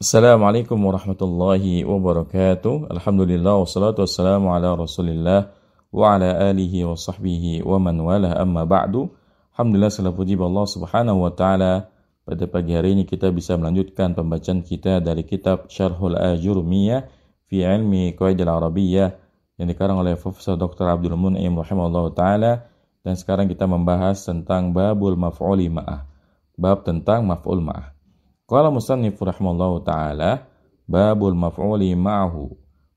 Assalamualaikum warahmatullahi wabarakatuh. Alhamdulillah wassalatu wassalamu ala Rasulillah wa ala alihi wa sahbihi wa man wala amma ba'du. Alhamdulillah segala puji Allah Subhanahu wa taala. Pada pagi hari ini kita bisa melanjutkan pembacaan kita dari kitab Syarhul Ajurmiyah fi Ilmi Qaidil Arabiyah yang dikarang oleh Profesor Dr. Abdul Mun'im rahimahullah taala dan sekarang kita membahas tentang babul maf'uli ma'ah. Bab tentang maf'ul ma'ah. Qala musannifu rahmallahu taala babul maf'uli ma'ahu.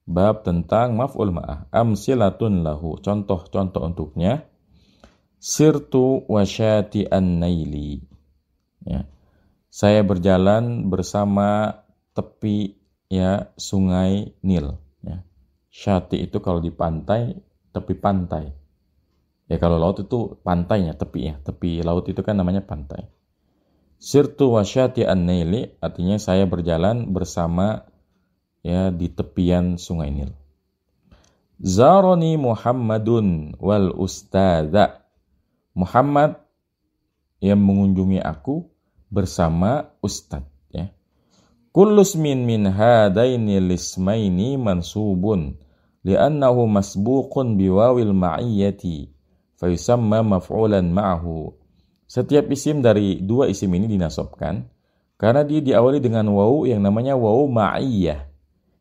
Bab tentang maf'ul ma'ah. Amsilatun lahu. Contoh-contoh untuknya. Sirtu wasyati an-naili. Ya. Saya berjalan bersama tepi ya sungai Nil. Ya. Syati itu kalau di pantai, tepi pantai. Ya kalau laut itu pantainya, tepi ya. Tepi laut itu kan namanya pantai. Sirtu wasyati an-Naili artinya saya berjalan bersama ya di tepian Sungai Nil. Zaroni Muhammadun wal ustadha. Muhammad yang mengunjungi aku bersama ustad ya. Kullus min min hadaini lismaini mansubun li'annahu masbuqun biwawil ma'iyyati yusamma maf'ulan ma'ahu setiap isim dari dua isim ini dinasobkan karena dia diawali dengan wawu yang namanya wawu ma'iyah.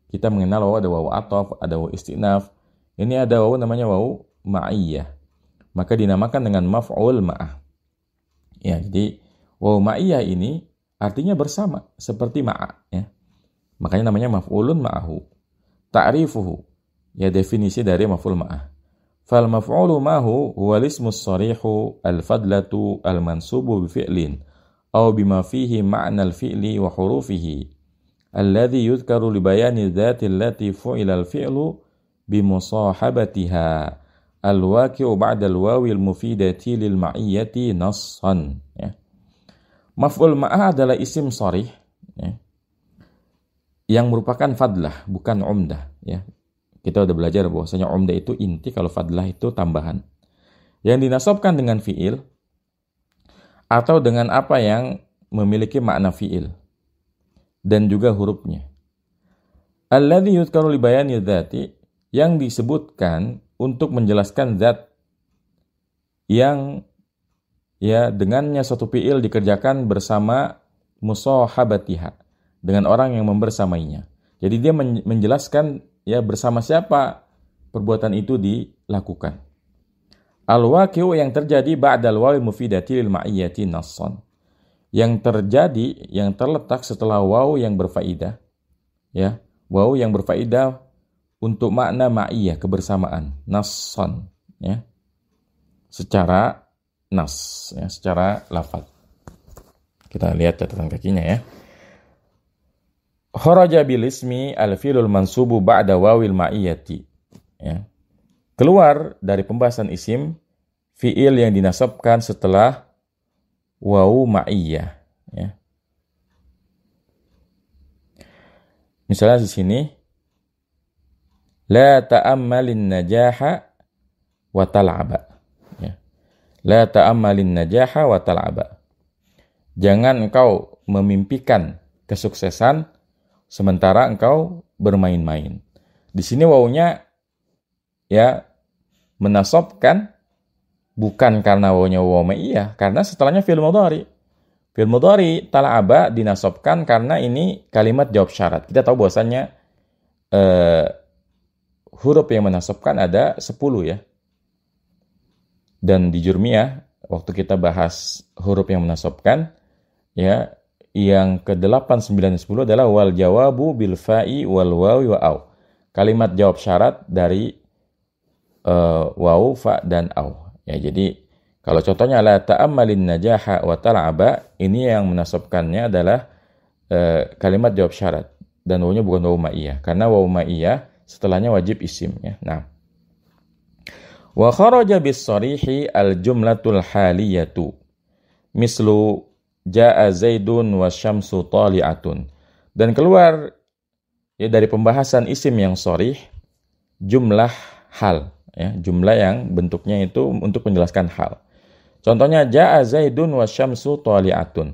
Kita mengenal wawu ada wawu atof, ada wawu istinaf. Ini ada wawu namanya wawu ma'iyah. Maka dinamakan dengan maf'ul ma'ah. Ya, jadi wawu ma'iyah ini artinya bersama seperti maah. ya. Makanya namanya maf'ulun ma'ahu. Ta'rifuhu ya definisi dari maf'ul ma'ah. فالمفعول ما هو هو الاسم الصريح الفضلة المنصوب بفعل أو بما فيه معنى الفعل وحروفه الذي يذكر لبيان الذات التي فعل الفعل بمصاحبتها الواقع بعد الواو المفيدة للمعية نصا مفعول ما adalah اسم صريح yang merupakan fadlah bukan umdah ya Kita udah belajar bahwasanya omda itu inti, kalau fadlah itu tambahan. Yang dinasobkan dengan fi'il, atau dengan apa yang memiliki makna fi'il, dan juga hurufnya. Alladhi yudkaru libayani dhati, yang disebutkan untuk menjelaskan zat yang ya dengannya satu fi'il dikerjakan bersama musohabatiha dengan orang yang membersamainya. Jadi dia menjelaskan ya bersama siapa perbuatan itu dilakukan. Al-waqi'u yang terjadi ba'dal wawi mufidati lil ma'iyati nasson. Yang terjadi, yang terletak setelah waw yang berfaedah. Ya, waw yang berfaedah untuk makna ma'iyah, kebersamaan, nasson, Ya. Secara nas, ya, secara lafaz. Kita lihat catatan kakinya ya. Horaja bil ismi al filul mansubu ba'da wawil ma'iyati. Ya. Keluar dari pembahasan isim fiil yang dinasabkan setelah wawu ma'iyah. Ya. Misalnya di sini la ta'ammalin najaha wa tal'aba. Ya. La ta'ammalin najaha wa tal'aba. Jangan engkau memimpikan kesuksesan sementara engkau bermain-main. Di sini wawunya ya menasobkan bukan karena wawunya wawu iya, karena setelahnya fil mudhari. Fil mudhari tala'aba dinasobkan karena ini kalimat jawab syarat. Kita tahu bahwasannya eh, huruf yang menasobkan ada 10 ya. Dan di Jurmiyah, waktu kita bahas huruf yang menasobkan, ya yang ke-8, 9, 10 adalah wal jawabu bil fa'i wal wawi wa au. Kalimat jawab syarat dari uh, waw, fa, dan au. Ya, jadi kalau contohnya la ta'ammalin najaha wa tal'aba, ini yang menasabkannya adalah uh, kalimat jawab syarat. Dan wawnya bukan waw ma'iyah. Karena waw ma'iyah setelahnya wajib isim. Ya. Nah, wa kharaja bis sarihi al jumlatul haliyatu mislu Ja'a Zaidun wa syamsu tali'atun. Dan keluar ya dari pembahasan isim yang sorih jumlah hal ya jumlah yang bentuknya itu untuk menjelaskan hal contohnya jaa zaidun wa syamsu taliatun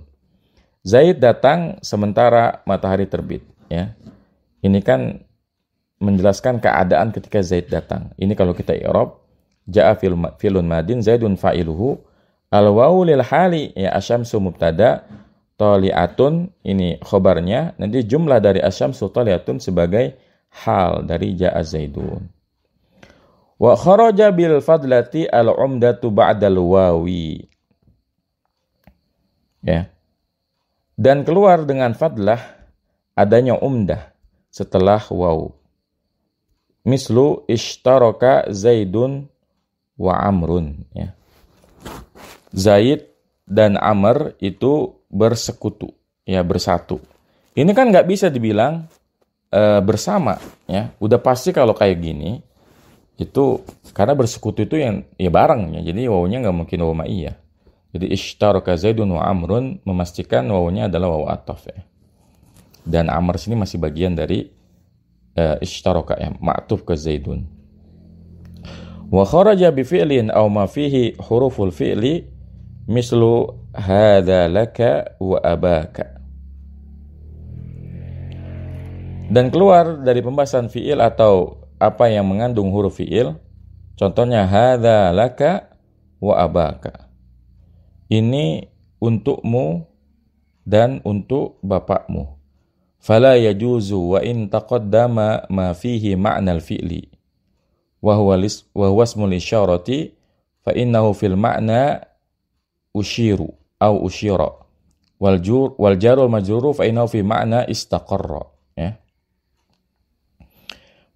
zaid datang sementara matahari terbit ya ini kan menjelaskan keadaan ketika zaid datang ini kalau kita Eropa, jaa filun madin zaidun fa'iluhu Al wau lil hali ya asyamsu mubtada toliatun ini khobarnya nanti jumlah dari asham asyamsu toliatun sebagai hal dari ja'a zaidun. Wa kharaja bil fadlati al umdatu ba'dal wawi. Ya. Dan keluar dengan fadlah adanya umdah setelah waw. Mislu ishtaraka zaidun wa amrun ya Zaid dan Amr itu bersekutu, ya bersatu. Ini kan nggak bisa dibilang e, bersama, ya. Udah pasti kalau kayak gini itu karena bersekutu itu yang ya bareng ya. Jadi wawunya nggak mungkin wawu iya. Jadi ishtaraka Zaidun wa Amrun memastikan wawunya adalah wawu ataf ya. Dan Amr sini masih bagian dari e, eh, ishtaraka ya, ma'tuf ke Zaidun. Wa kharaja bi fi'lin aw ma fihi huruful fi'li mislu hadza laka wa abaka dan keluar dari pembahasan fiil atau apa yang mengandung huruf fiil contohnya hadza laka wa abaka ini untukmu dan untuk bapakmu fala yajuzu wa in taqaddama ma fihi ma'nal fi'li wa huwa ismul isyarati fa innahu fil ma'na ushiru au ushiro waljur waljarul wal fa inau fi makna istaqarra ya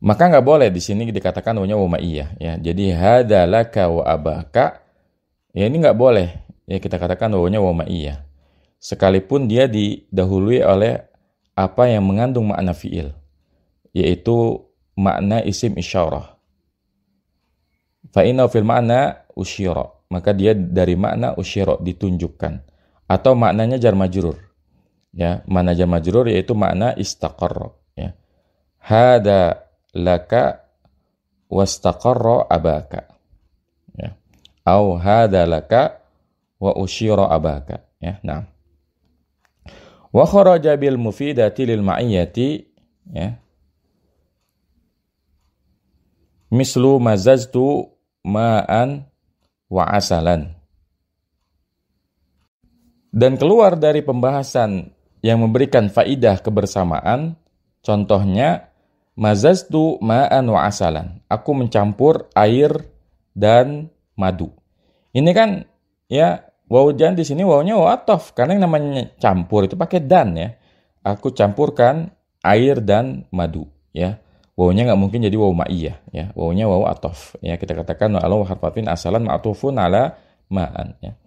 maka nggak boleh di sini dikatakan namanya wa iya ya jadi hadalaka wa abaka ya ini nggak boleh ya kita katakan wawunya wa iya sekalipun dia didahului oleh apa yang mengandung makna fiil yaitu makna isim isyarah Fa inna fil ma'na usyira. Maka dia dari makna usyira ditunjukkan atau maknanya jar majrur. Ya, mana jar majrur yaitu makna istaqarra, ya. Hada laka wastaqarra abaka. Ya. Au hada laka wa usyira abaka, ya. Nah. Wa kharaja bil mufidati lil ma'iyati, ya. Mislu mazaztu ma'an wa asalan. Dan keluar dari pembahasan yang memberikan faidah kebersamaan, contohnya mazaztu ma'an wa asalan. Aku mencampur air dan madu. Ini kan ya wau jan di sini waunya atof karena yang namanya campur itu pakai dan ya. Aku campurkan air dan madu ya wawunya nggak mungkin jadi wawu ma'iyah ya, ya. wawunya wawu atof ya kita katakan walau harfatin asalan ma'tufun ala ma'an ya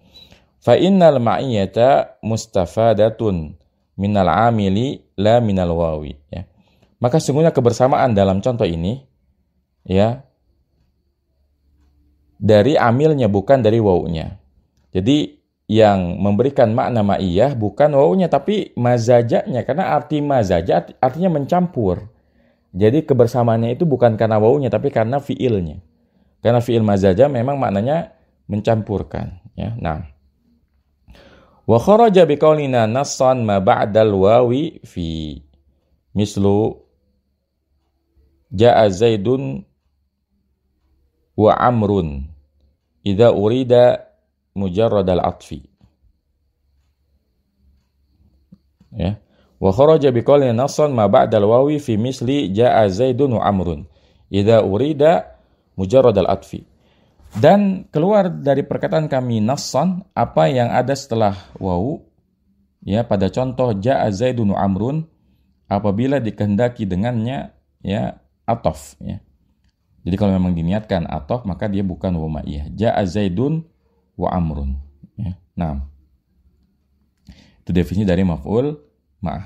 fa innal ma'iyata mustafadatun minal amili la minal wawi ya maka sungguhnya kebersamaan dalam contoh ini ya dari amilnya bukan dari wawunya jadi yang memberikan makna ma'iyah bukan wawunya tapi mazajaknya karena arti mazajak artinya mencampur jadi kebersamaannya itu bukan karena wawunya tapi karena fiilnya. Karena fiil mazaja memang maknanya mencampurkan ya. Nah, wa kharaja biqaulina nassan ma ba'dal wawi fi mislu ja'a zaidun wa amrun idza urida mujarrad al atfi ya Wa kharaja biqaulin nasan ma ba'dal wawi fi misli ja'a Zaidun wa Amrun. Idza urida mujarrad al-atfi. Dan keluar dari perkataan kami nasan apa yang ada setelah wawu ya pada contoh ja'a Zaidun wa Amrun apabila dikehendaki dengannya ya atof ya. Jadi kalau memang diniatkan atof maka dia bukan wawu ma'iyah. Ja'a Zaidun wa Amrun ya. Nah. Itu definisi dari maf'ul ma'ah.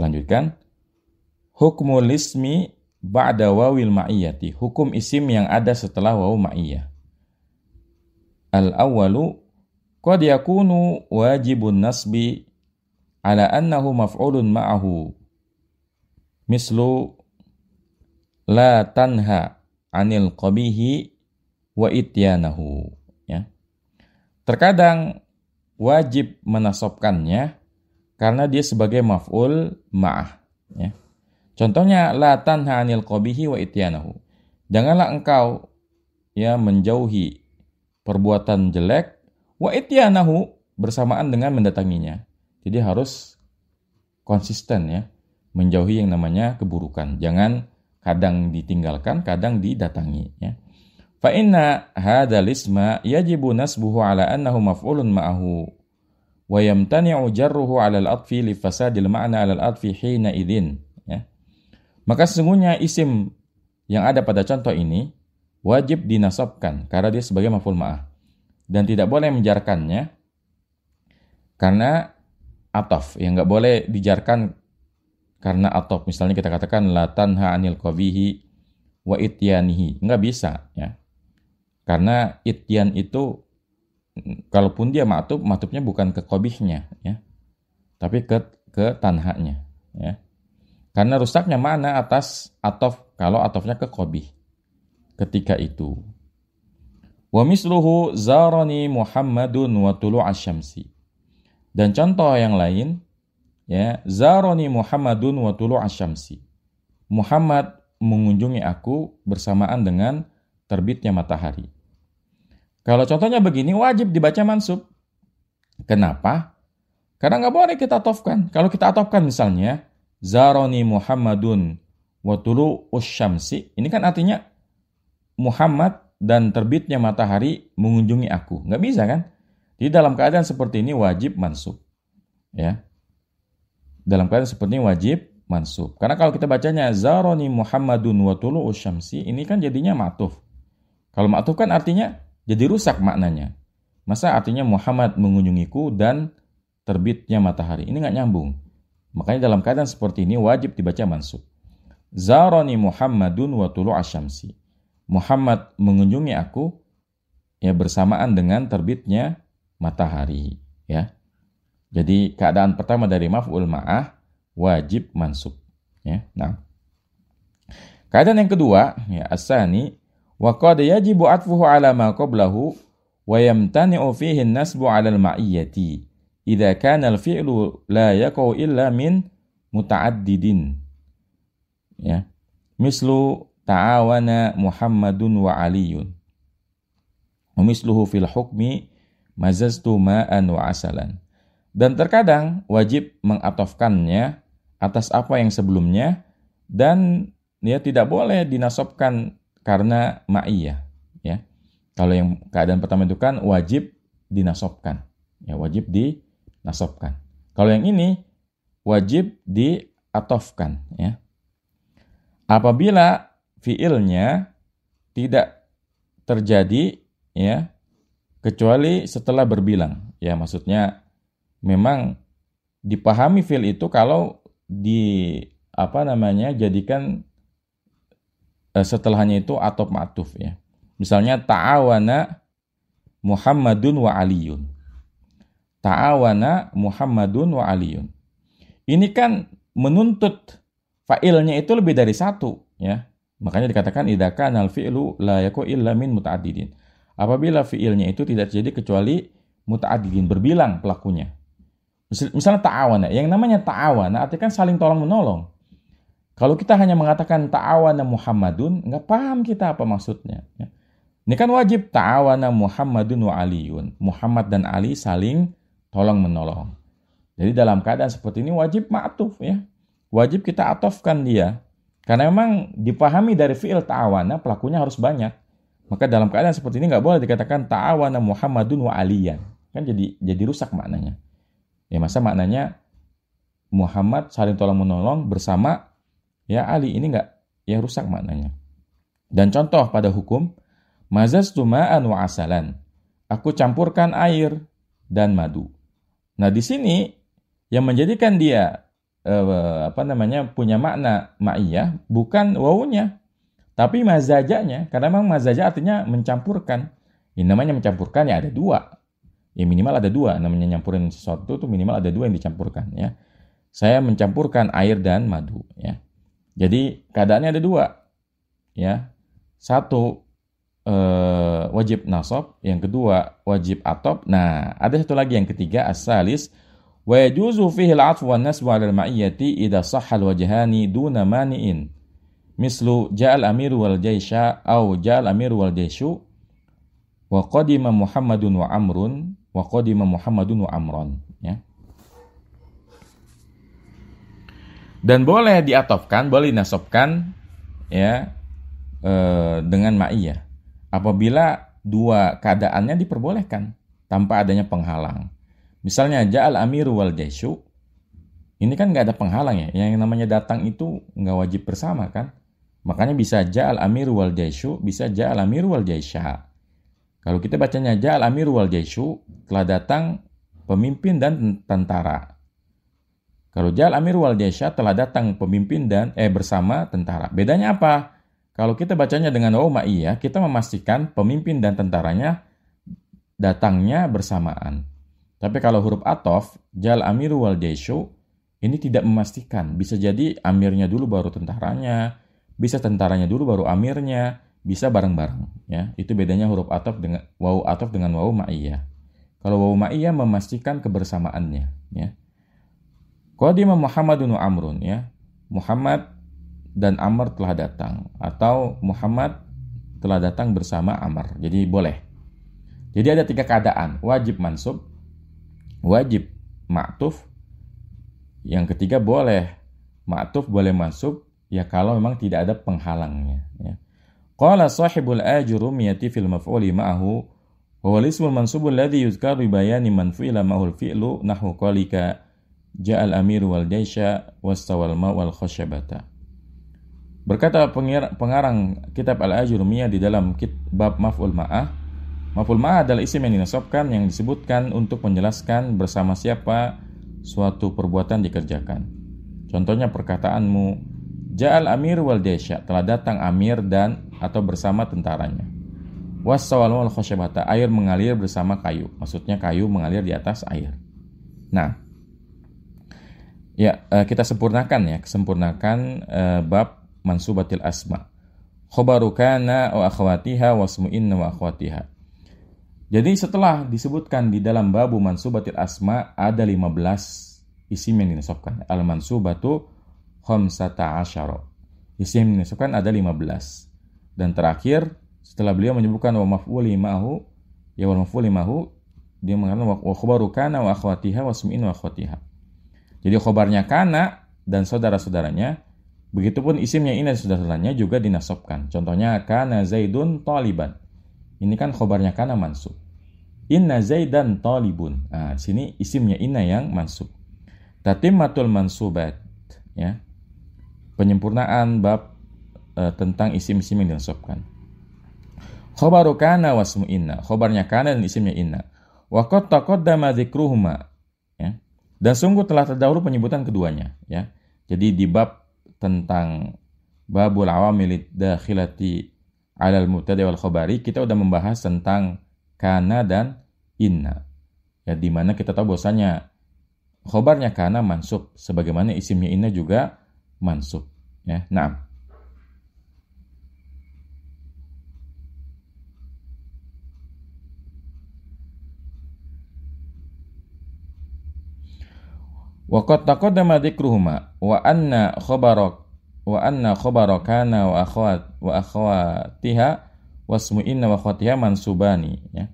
Lanjutkan. Hukmul ismi ba'da wawil ma'iyati. Hukum isim yang ada setelah waw ma'iyah. Al-awwalu qad yakunu wajibun nasbi ala annahu maf'ulun ma'ahu. Mislu la tanha anil qabihi wa ityanahu. Ya. Terkadang wajib menasobkannya karena dia sebagai maf'ul ma'ah ya. Contohnya la tanha 'anil qabihi wa ityanahu. Janganlah engkau ya menjauhi perbuatan jelek wa ityanahu bersamaan dengan mendatanginya. Jadi harus konsisten ya menjauhi yang namanya keburukan. Jangan kadang ditinggalkan, kadang didatangi ya. Fa inna hadzal isma yajibu nasbuhu ala annahu maf'ulun ma'ahu wa yamtani'u jarruhu 'ala al-'athfi li fasadil ma'na 'ala al ya. Maka sesungguhnya isim yang ada pada contoh ini wajib dinasabkan karena dia sebagai maf'ul ma'ah dan tidak boleh menjarkannya karena ataf yang nggak boleh dijarkan karena ataf misalnya kita katakan la tanha anil qawihi wa ityanihi nggak bisa ya karena ityan itu kalaupun dia matup, matupnya bukan ke kobihnya, ya, tapi ke ke tanhanya, ya. Karena rusaknya mana atas atof kalau atofnya ke kobih ketika itu. Wa misluhu zarani Muhammadun wa tulu asyamsi. Dan contoh yang lain, ya, zarani Muhammadun wa tulu asyamsi. Muhammad mengunjungi aku bersamaan dengan terbitnya matahari. Kalau contohnya begini, wajib dibaca mansub. Kenapa? Karena nggak boleh kita atofkan. Kalau kita atofkan misalnya, Zaroni Muhammadun watulu Ushamsi, Ini kan artinya Muhammad dan terbitnya matahari mengunjungi aku. Nggak bisa kan? Di dalam keadaan seperti ini wajib mansub. Ya. Dalam keadaan seperti ini wajib mansub. Karena kalau kita bacanya Zaroni Muhammadun watulu Ushamsi, ini kan jadinya matuf. Kalau matuf kan artinya jadi rusak maknanya. Masa artinya Muhammad mengunjungiku dan terbitnya matahari. Ini nggak nyambung. Makanya dalam keadaan seperti ini wajib dibaca mansub. Zaroni Muhammadun wa tulu asyamsi. Muhammad mengunjungi aku ya bersamaan dengan terbitnya matahari ya. Jadi keadaan pertama dari maf'ul ma'ah wajib mansub ya. Nah. Keadaan yang kedua ya asani Wa qad yajibu atfuhu ala ma qablahu wa yamtani'u fihi an nasbu 'ala al-ma'iyyati idza kana al-fi'lu la yaqau illa min muta'addidin. Ya. Mislu ta'awana Muhammadun wa Aliun Wa misluhu fil hukmi mazaztu ma'an wa asalan. Dan terkadang wajib mengatofkannya atas apa yang sebelumnya dan dia ya, tidak boleh dinasobkan karena ma'iyah ya. Kalau yang keadaan pertama itu kan wajib dinasobkan. Ya, wajib dinasobkan. Kalau yang ini wajib diatofkan ya. Apabila fiilnya tidak terjadi ya kecuali setelah berbilang ya maksudnya memang dipahami fiil itu kalau di apa namanya jadikan Eh, setelahnya itu atop ma'tuf ya. Misalnya ta'awana Muhammadun wa Aliun Ta'awana Muhammadun wa Aliun Ini kan menuntut fa'ilnya itu lebih dari satu ya. Makanya dikatakan idaka al fi'lu la yaku illa min muta'addidin. Apabila fi'ilnya itu tidak terjadi kecuali muta'addidin berbilang pelakunya. Misalnya ta'awana, yang namanya ta'awana artinya kan saling tolong menolong. Kalau kita hanya mengatakan ta'awana Muhammadun, nggak paham kita apa maksudnya. Ya. Ini kan wajib ta'awana Muhammadun wa Aliun. Muhammad dan Ali saling tolong menolong. Jadi dalam keadaan seperti ini wajib ma'atuf ya. Wajib kita atofkan dia. Karena memang dipahami dari fi'il ta'awana pelakunya harus banyak. Maka dalam keadaan seperti ini nggak boleh dikatakan ta'awana Muhammadun wa Aliyan. Kan jadi jadi rusak maknanya. Ya masa maknanya Muhammad saling tolong menolong bersama Ya Ali ini enggak ya rusak maknanya. Dan contoh pada hukum mazas tumaan wa asalan. Aku campurkan air dan madu. Nah, di sini yang menjadikan dia eh, apa namanya punya makna ma'iyah bukan wawunya tapi mazajanya karena memang mazaja artinya mencampurkan. Ini namanya mencampurkan ya ada dua. Ya minimal ada dua namanya nyampurin sesuatu tuh minimal ada dua yang dicampurkan ya. Saya mencampurkan air dan madu ya. Jadi keadaannya ada dua, ya. Satu eh, wajib nasab, yang kedua wajib atop. Nah, ada satu lagi yang ketiga asalis wa yajuzu fihi al-'atfu wan nasbu 'ala al-ma'iyyati idza sahha al-wajhani duna mani'in. Mislu al amiru wal jaisha au al amiru wal jaishu wa qadima Muhammadun wa Amrun wa qadima Muhammadun wa Amron ya. dan boleh diatofkan, boleh dinasobkan ya e, dengan ma'iyah apabila dua keadaannya diperbolehkan tanpa adanya penghalang. Misalnya ja'al amiru wal jaisu ini kan nggak ada penghalang ya. Yang namanya datang itu nggak wajib bersama kan. Makanya bisa ja'al amiru wal jaisu, bisa ja'al amiru wal jaisha. Kalau kita bacanya ja'al amiru wal jaisu telah datang pemimpin dan tentara. Kalau Jal Amir wal Jaisha telah datang pemimpin dan eh bersama tentara. Bedanya apa? Kalau kita bacanya dengan ma iya, kita memastikan pemimpin dan tentaranya datangnya bersamaan. Tapi kalau huruf atof, Jal Amiru wal Jaishu, ini tidak memastikan. Bisa jadi amirnya dulu baru tentaranya, bisa tentaranya dulu baru amirnya, bisa bareng-bareng. Ya, itu bedanya huruf atof dengan Wau atof dengan wawu ma'iyah. Kalau wawu ma'iyah memastikan kebersamaannya. Ya. Qadima Muhammadun Amrun ya. Muhammad dan Amr telah datang atau Muhammad telah datang bersama Amr. Jadi boleh. Jadi ada tiga keadaan, wajib mansub, wajib maktuf, yang ketiga boleh maktuf boleh mansub ya kalau memang tidak ada penghalangnya ya. Qala sahibul ajrum yati fil maf'uli ma'ahu wa wal ismul mansubul ladzi yuzkaru bayani man fi'la ma'ul fi'lu nahwu qalika Ja'al amir wal jaisha wastawal ma wal khosyabata. Berkata pengarang kitab Al-Ajurmiyah di dalam kitab Maf'ul Ma'ah, Maf'ul Ma'ah adalah isim yang dinasabkan yang disebutkan untuk menjelaskan bersama siapa suatu perbuatan dikerjakan. Contohnya perkataanmu, Ja'al amir wal jaisha, telah datang amir dan atau bersama tentaranya. Wastawal ma wal khosyabata, air mengalir bersama kayu. Maksudnya kayu mengalir di atas air. Nah, Ya, eh, kita sempurnakan ya, sempurnakan uh, eh, bab mansubatil asma. Khobarukana wa akhwatiha wa smu'inna wa akhwatiha. Jadi setelah disebutkan di dalam babu mansubatil asma ada 15 isim yang dinasabkan. Al mansubatu khamsata asyara. Isim yang dinasabkan ada 15. Dan terakhir setelah beliau menyebutkan wa maf'uli ma'hu ya wa maf'uli ma'hu dia mengatakan wa khobarukana wa akhwatiha wa smu'inna wa akhwatiha. Jadi khobarnya kana dan saudara-saudaranya, begitupun isimnya ini dan saudara-saudaranya juga dinasobkan. Contohnya kana zaidun taliban. Ini kan khobarnya kana mansub. Inna zaidan talibun. Nah, sini isimnya inna yang mansub. Tatimmatul mansubat. Ya. Penyempurnaan bab e, tentang isim-isim yang dinasobkan. Khobaru kana wasmu inna. Khobarnya kana dan isimnya inna. Wa qad taqaddama dzikruhuma. Ya. Dan sungguh telah terdahulu penyebutan keduanya, ya. Jadi di bab tentang babul awamil dakhilati alal mubtada wal khobari kita sudah membahas tentang kana dan inna. Ya di mana kita tahu bahwasanya khobarnya kana mansub sebagaimana isimnya inna juga mansub, ya. Nah, Wa qad taqaddama wa anna khabarak wa anna khabara wa akhwat wa akhwatiha wasmu inna wa akhwatiha mansubani ya.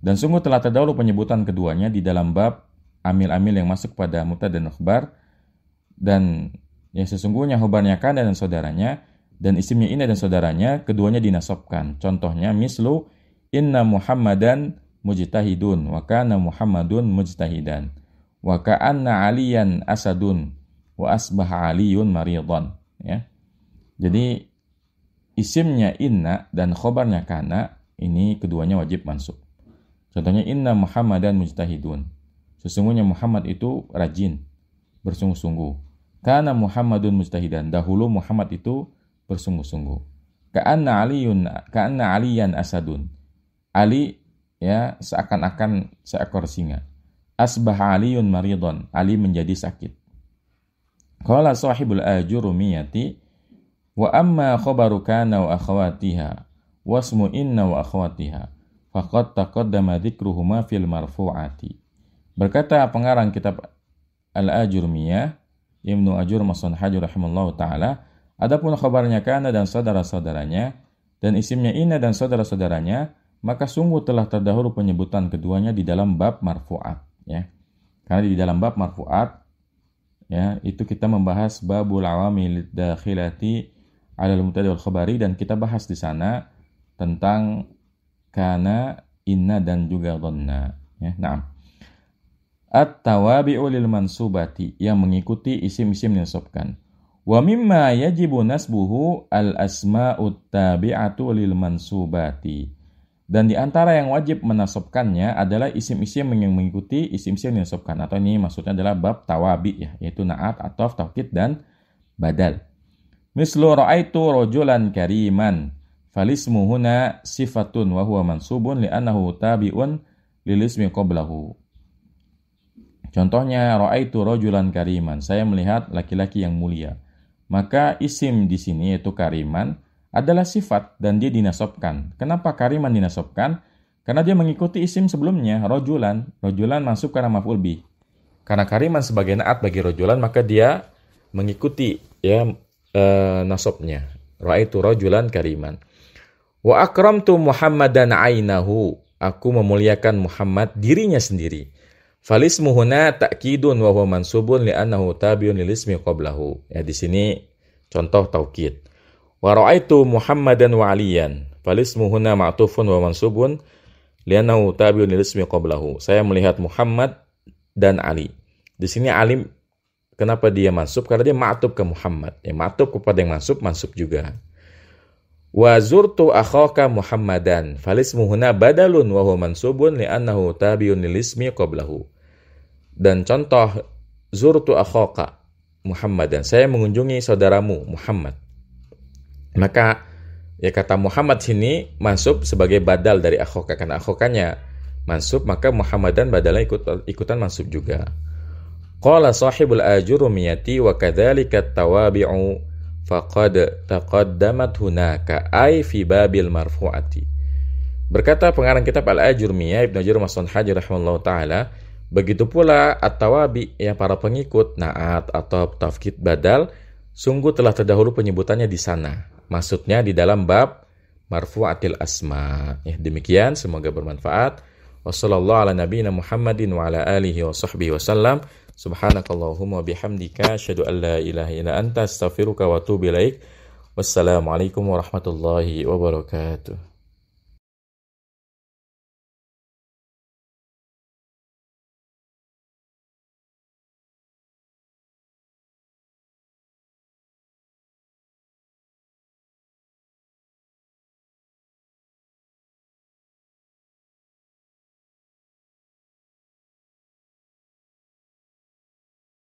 Dan sungguh telah terdahulu penyebutan keduanya di dalam bab amil-amil yang masuk pada muta dan akhbar dan ya sesungguhnya hobarnya kana dan saudaranya dan isimnya inna dan saudaranya keduanya dinasobkan. Contohnya mislu inna Muhammadan mujtahidun wa kana Muhammadun mujtahidan wa ka'anna aliyan asadun wa asbaha aliyun maridon ya jadi isimnya inna dan khobarnya kana ini keduanya wajib masuk. contohnya inna muhammadan mujtahidun sesungguhnya Muhammad itu rajin bersungguh-sungguh karena Muhammadun mujtahidan dahulu Muhammad itu bersungguh-sungguh ka'anna aliyun ka'anna aliyan asadun Ali ya seakan-akan seekor singa Asbah Aliun maridon. Ali menjadi sakit. Qala sahibul ajurumiyati wa amma khabaru kana wa akhawatiha wasmu inna wa akhawatiha faqad taqaddama dzikruhuma fil marfu'ati. Berkata pengarang kitab Al-Ajurmiyah Ibnu Ajur Masun Hajur rahimallahu taala, adapun khabarnya kana dan saudara-saudaranya dan isimnya inna dan saudara-saudaranya, maka sungguh telah terdahulu penyebutan keduanya di dalam bab marfu'at ya. Karena di dalam bab marfuat ya, itu kita membahas babul awamil dakhilati ala mubtada wal khabari dan kita bahas di sana tentang kana, inna dan juga dhanna ya. nah At-tawabi'u lil mansubati yang mengikuti isim-isim yang disebutkan Wa mimma yajibu nasbuhu al-asma'ut tabi'atu lil mansubati dan di antara yang wajib menasobkannya adalah isim-isim yang mengikuti isim-isim yang dinasobkan. Atau ini maksudnya adalah bab tawabi ya, yaitu na'at, atof, taukid, dan badal. Mislu ra'aitu rojulan kariman. Falismu huna sifatun wa huwa mansubun li'annahu tabi'un lilismi qoblahu. Contohnya, ra'aitu rojulan kariman. Saya melihat laki-laki yang mulia. Maka isim di sini yaitu kariman adalah sifat dan dia dinasobkan. Kenapa kariman dinasobkan? Karena dia mengikuti isim sebelumnya, rojulan. Rojulan masuk karena maf'ul bi. Karena kariman sebagai naat bagi rojulan, maka dia mengikuti ya e, nasobnya. itu rojulan kariman. Wa Muhammad dan ainahu. Aku memuliakan Muhammad dirinya sendiri. Falismu huna ta'kidun wa huwa mansubun li'annahu tabiun lilismi qablahu. Ya di sini contoh taukid. Wa ra'aitu Muhammadan wa Aliyan. huna ma'tufun wa mansubun li'annahu tabi'un lismi qablahu. Saya melihat Muhammad dan Ali. Di sini Ali kenapa dia mansub? Karena dia ma'tub ke Muhammad. Ya, ma'tub kepada yang mansub, mansub juga. Wa zurtu akhaka Muhammadan huna badalun wa huwa mansubun li'annahu tabi'un lismi qablahu. Dan contoh zurtu akhaka Muhammadan. Saya mengunjungi saudaramu Muhammad. Maka ya kata Muhammad sini masuk sebagai badal dari akhoka karena akhokanya masuk maka Muhammad dan badalnya ikut, ikutan masuk juga. Qala sahibul ajurumiyati wa kadzalika tawabi'u faqad taqaddamat hunaka ay fi babil marfu'ati. Berkata pengarang kitab Al-Ajurmiyah Ibnu Mas'ud Haji rahimallahu taala, begitu pula at-tawabi yang para pengikut naat atau tafkid badal sungguh telah terdahulu penyebutannya di sana Maksudnya di dalam bab marfu'atil asma. Ya, demikian semoga bermanfaat. bihamdika asyhadu an la ilaha illa anta astaghfiruka wa atubu ilaik. Wassalamualaikum warahmatullahi wabarakatuh.